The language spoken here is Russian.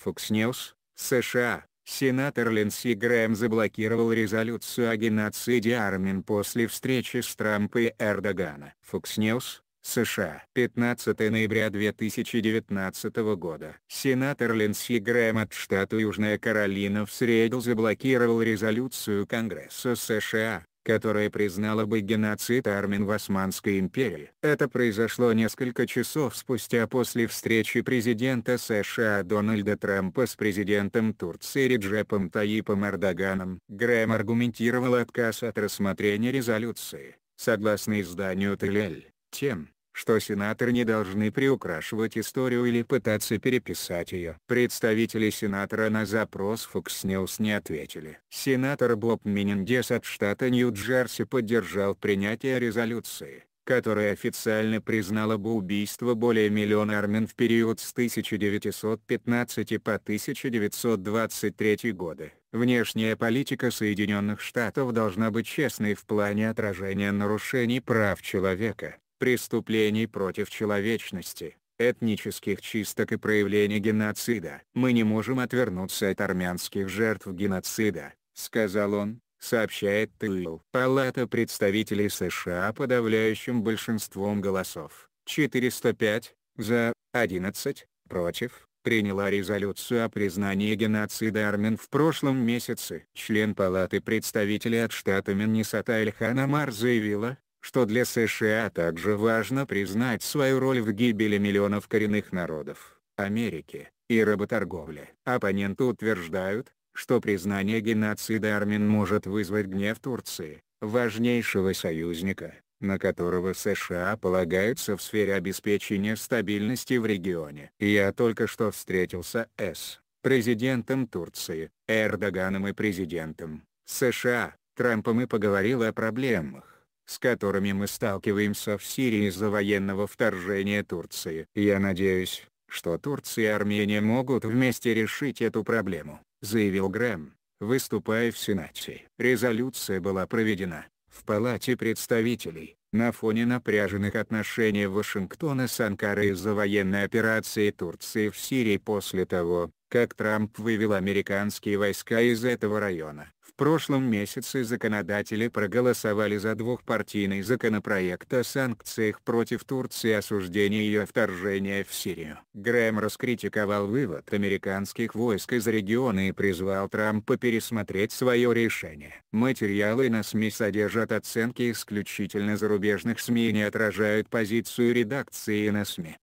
Fox News, США, сенатор Линси Грэм заблокировал резолюцию о геноциде армян после встречи с Трампом и Эрдогана. Fox News, США. 15 ноября 2019 года. Сенатор Линси Грэм от штата Южная Каролина в среду заблокировал резолюцию Конгресса США, которое признало бы геноцид армян в Османской империи. Это произошло несколько часов спустя после встречи президента США Дональда Трампа с президентом Турции Реджепом Таипом Эрдоганом. Грэм аргументировал отказ от рассмотрения резолюции, согласно изданию Телель, тем, что сенаторы не должны приукрашивать историю или пытаться переписать ее. Представители сенатора на запрос Fox News не ответили. Сенатор Боб Мининдес от штата Нью-Джерси поддержал принятие резолюции которая официально признала бы убийство более миллиона армян в период с 1915 по 1923 годы. Внешняя политика Соединенных Штатов должна быть честной в плане отражения нарушений прав человека, преступлений против человечности, этнических чисток и проявлений геноцида. «Мы не можем отвернуться от армянских жертв геноцида», — сказал он, сообщает ТИЛ. Палата представителей США подавляющим большинством голосов, 405, за, 11, против, приняла резолюцию о признании геноцида армян в прошлом месяце. Член Палаты представителей от штата Миннесота Эльхан Амар заявила, что для США также важно признать свою роль в гибели миллионов коренных народов, Америки, и работорговли. Оппоненты утверждают, что признание геноцида армин может вызвать гнев Турции, важнейшего союзника, на которого США полагаются в сфере обеспечения стабильности в регионе. Я только что встретился с президентом Турции, Эрдоганом и президентом США, Трампом и поговорил о проблемах с которыми мы сталкиваемся в Сирии из-за военного вторжения Турции. Я надеюсь, что Турция и Армения могут вместе решить эту проблему, заявил Грэм, выступая в Сенате. Резолюция была проведена в Палате представителей, на фоне напряженных отношений Вашингтона с Анкарой из-за военной операции Турции в Сирии после того, как Трамп вывел американские войска из этого района прошлом месяце законодатели проголосовали за двухпартийный законопроект о санкциях против Турции и осуждении ее вторжения в Сирию. Грэм раскритиковал вывод американских войск из региона и призвал Трампа пересмотреть свое решение. Материалы на СМИ содержат оценки исключительно зарубежных СМИ и не отражают позицию редакции на СМИ.